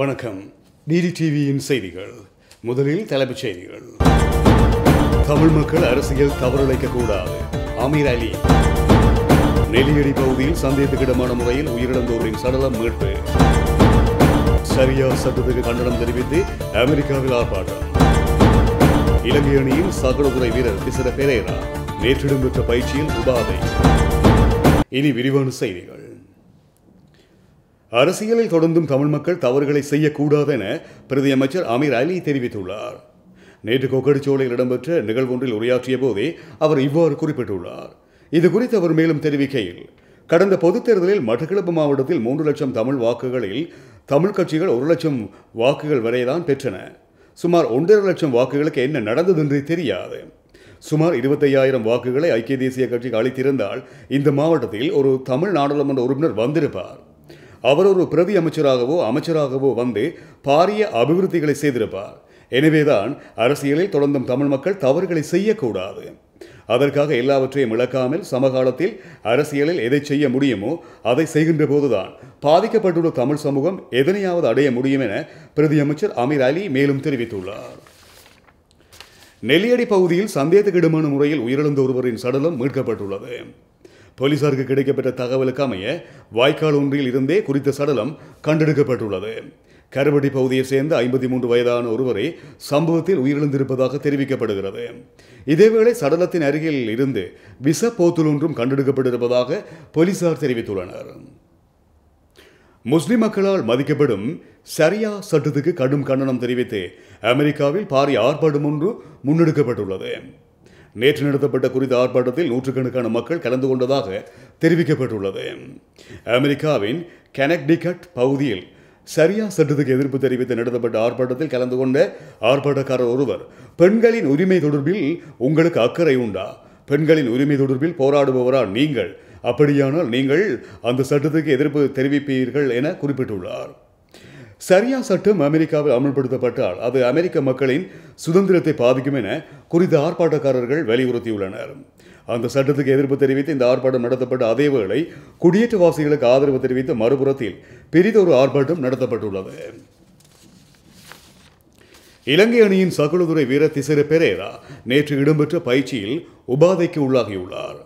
வணக்கம் டிடி டிவியின் செய்திகள் முதலில் தலைப்புச் செய்திகள் தமிழ் மக்கள் அரசியல் தவறுழைக்க கூடாது அமீர் அலி நெல்லியடி பகுதியில் சந்தேகத்துக்கிடமான முறையில் உயிரிழந்தோரின் சடலம் மீட்பு சரியா சட்டத்துக்கு கண்டனம் தெரிவித்து அமெரிக்காவில் ஆர்ப்பாட்டம் இலங்கை அணியின் சகலதுறை வீரர் பிசர பெரேரா நேற்றிடம் பெற்ற பயிற்சியில் உபாதை இனி விரிவான செய்திகள் அரசியலில் தொடர்ந்தும் தமிழ் மக்கள் தவறுகளை செய்யக்கூடாதென பிரதியமைச்சர் அமீர் அலி தெரிவித்துள்ளார் நேற்று கொக்கடிச்சோலையில் இடம்பெற்ற நிகழ்வொன்றில் உரையாற்றிய போதே அவர் இவ்வாறு குறிப்பிட்டுள்ளார் இது குறித்து அவர் மேலும் தெரிவிக்கையில் கடந்த பொதுத் தேர்தலில் மட்டக்களப்பு மாவட்டத்தில் மூன்று லட்சம் தமிழ் வாக்குகளில் தமிழ் கட்சிகள் ஒரு லட்சம் வாக்குகள் வரைதான் பெற்றன சுமார் ஒன்றரை லட்சம் வாக்குகளுக்கு என்ன நடந்தது என்று தெரியாது சுமார் இருபத்தையாயிரம் வாக்குகளை ஐக்கிய தேசிய கட்சிக்கு அளித்திருந்தால் இந்த மாவட்டத்தில் ஒரு தமிழ் நாடாளுமன்ற உறுப்பினர் வந்திருப்பார் அவர் ஒரு பிரதி அமைச்சராகவோ அமைச்சராகவோ வந்து பாரிய அபிவிருத்திகளை செய்திருப்பார் எனவேதான் அரசியலில் தொடர்ந்தும் தமிழ் மக்கள் தவறுகளை செய்யக்கூடாது அதற்காக எல்லாவற்றையும் இழக்காமல் சமகாலத்தில் அரசியலில் எதை செய்ய முடியுமோ அதை செய்கின்ற போதுதான் பாதிக்கப்பட்டுள்ள தமிழ் சமூகம் எதனையாவது அடைய முடியும் என அமைச்சர் அமீர் அலி மேலும் தெரிவித்துள்ளார் நெல்லியடி பகுதியில் இடமான முறையில் உயிரிழந்த ஒருவரின் சடலம் மீட்கப்பட்டுள்ளது போலீசாருக்கு கிடைக்கப்பெற்ற தகவலுக்கு அமைய வாய்க்கால் ஒன்றில் இருந்தே குறித்த சடலம் கண்டெடுக்கப்பட்டுள்ளது கருவடி பகுதியைச் சேர்ந்த ஐம்பத்தி மூன்று வயதான ஒருவரை சம்பவத்தில் உயிரிழந்திருப்பதாக தெரிவிக்கப்படுகிறது இதேவேளை சடலத்தின் அருகில் இருந்து விச போத்துல் ஒன்றும் கண்டெடுக்கப்பட்டிருப்பதாக போலீசார் தெரிவித்துள்ளனர் முஸ்லிம் மக்களால் மதிக்கப்படும் சரியா சட்டத்துக்கு கடும் கண்டனம் தெரிவித்து அமெரிக்காவில் பாரிய ஆர்ப்பாட்டம் ஒன்று முன்னெடுக்கப்பட்டுள்ளது நேற்று நடத்தப்பட்ட குறித்த ஆர்ப்பாட்டத்தில் நூற்றுக்கணக்கான மக்கள் கலந்து கொண்டதாக தெரிவிக்கப்பட்டுள்ளது அமெரிக்காவின் கெனக்டிகட் பகுதியில் சரியா சட்டத்துக்கு எதிர்ப்பு தெரிவித்து நடத்தப்பட்ட ஆர்ப்பாட்டத்தில் கலந்து கொண்ட ஆர்ப்பாட்டக்காரர் ஒருவர் பெண்களின் உரிமை தொடர்பில் உங்களுக்கு அக்கறை உண்டா பெண்களின் உரிமை தொடர்பில் போராடுபவரா நீங்கள் அப்படியானால் நீங்கள் அந்த சட்டத்துக்கு எதிர்ப்பு தெரிவிப்பீர்கள் என குறிப்பிட்டுள்ளார் சரியா சட்டம் அமெரிக்காவில் அமல்படுத்தப்பட்டால் அது அமெரிக்க மக்களின் சுதந்திரத்தை பாதிக்கும் என குறித்த ஆர்ப்பாட்டக்காரர்கள் வலியுறுத்தியுள்ளனர் அந்த சட்டத்துக்கு எதிர்ப்பு தெரிவித்து இந்த ஆர்ப்பாட்டம் நடத்தப்பட்ட அதேவுகளை குடியேற்றவாசிகளுக்கு ஆதரவு தெரிவித்து மறுபுறத்தில் பெரிதொரு ஆர்ப்பாட்டம் நடத்தப்பட்டுள்ளது இலங்கை அணியின் சகுலதுறை வீரர் திசிர பெரேரா நேற்று இடம்பெற்ற பயிற்சியில் உபாதைக்கு உள்ளாகியுள்ளார்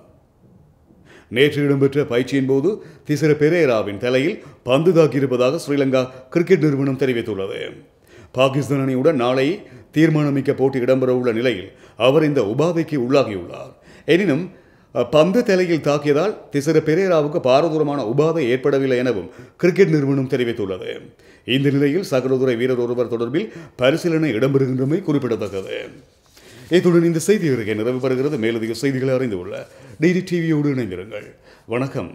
நேற்று இடம்பெற்ற பயிற்சியின் போது திசிர பெரேராவின் தலையில் பந்து தாக்கியிருப்பதாக ஸ்ரீலங்கா கிரிக்கெட் நிறுவனம் தெரிவித்துள்ளது பாகிஸ்தான் அணியுடன் நாளை தீர்மானமிக்க போட்டி இடம்பெறவுள்ள நிலையில் அவர் இந்த உபாதைக்கு உள்ளாகியுள்ளார் எனினும் பந்து தலையில் தாக்கியதால் திசர பெரேராவுக்கு பாரதூரமான உபாதை ஏற்படவில்லை எனவும் கிரிக்கெட் நிறுவனம் தெரிவித்துள்ளது இந்த நிலையில் சகலதுறை வீரர் ஒருவர் தொடர்பில் பரிசீலனை இடம்பெறுகின்றமை குறிப்பிடத்தக்கது இத்துடன் இந்த செய்தி அறிக்கை நிறைவு பெறுகிறது மேலதிக செய்திகளை அறிந்து கொள்ள டிடி டிவியோடு இணைந்திருங்கள் வணக்கம்